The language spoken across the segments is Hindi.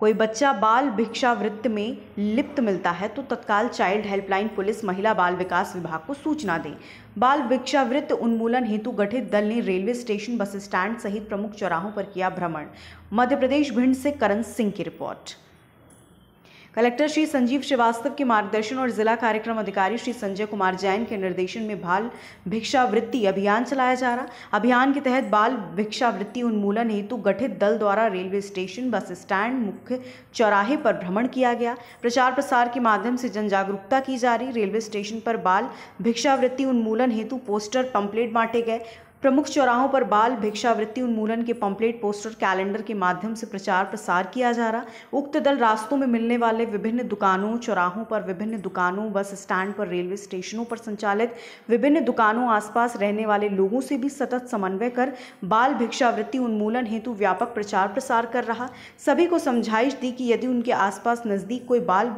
कोई बच्चा बाल भिक्षावृत्त में लिप्त मिलता है तो तत्काल चाइल्ड हेल्पलाइन पुलिस महिला बाल विकास विभाग को सूचना दें बाल भिक्षावृत्त उन्मूलन हेतु गठित दल ने रेलवे स्टेशन बस स्टैंड सहित प्रमुख चौराहों पर किया भ्रमण मध्य प्रदेश भिंड से करण सिंह की रिपोर्ट कलेक्टर श्री संजीव श्रीवास्तव के मार्गदर्शन और जिला कार्यक्रम अधिकारी श्री संजय कुमार जैन के निर्देशन में बाल भिक्षावृत्ति अभियान चलाया जा रहा अभियान के तहत बाल भिक्षावृत्ति उन्मूलन हेतु गठित दल द्वारा रेलवे स्टेशन बस स्टैंड मुख्य चौराहे पर भ्रमण किया गया प्रचार प्रसार के माध्यम से जन जागरूकता की जा रही रेलवे स्टेशन पर बाल भिक्षावृत्ति उन्मूलन हेतु पोस्टर पंपलेट बांटे गए प्रमुख चौराहों पर बाल भिक्षावृत्ति उन्मूलन के पम्पलेट पोस्टर कैलेंडर के माध्यम से प्रचार प्रसार किया जा रहा उक्त दल रास्तों में मिलने वाले विभिन्न दुकानों चौराहों पर विभिन्न दुकानों बस स्टैंड पर रेलवे स्टेशनों पर संचालित विभिन्न दुकानों आसपास रहने वाले लोगों से भी सतत समन्वय कर बाल भिक्षावृत्ति उन्मूलन हेतु व्यापक प्रचार प्रसार कर रहा सभी को समझाइश दी कि यदि उनके आसपास नज़दीक कोई बाल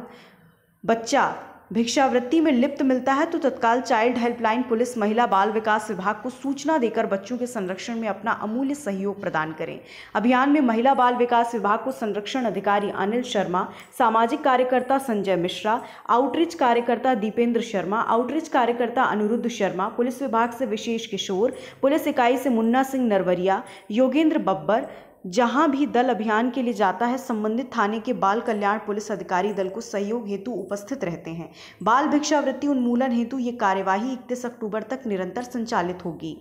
बच्चा भिक्षावृत्ति में लिप्त मिलता है तो तत्काल चाइल्ड हेल्पलाइन पुलिस महिला बाल विकास विभाग को सूचना देकर बच्चों के संरक्षण में अपना अमूल्य सहयोग प्रदान करें अभियान में महिला बाल विकास विभाग को संरक्षण अधिकारी अनिल शर्मा सामाजिक कार्यकर्ता संजय मिश्रा आउटरीच कार्यकर्ता दीपेंद्र शर्मा आउटरीच कार्यकर्ता अनिरुद्ध शर्मा पुलिस विभाग से विशेष किशोर पुलिस इकाई से मुन्ना सिंह नरवरिया योगेंद्र बब्बर जहां भी दल अभियान के लिए जाता है संबंधित थाने के बाल कल्याण पुलिस अधिकारी दल को सहयोग हेतु उपस्थित रहते हैं बाल भिक्षावृत्ति उन्मूलन हेतु ये कार्यवाही इकतीस अक्टूबर तक निरंतर संचालित होगी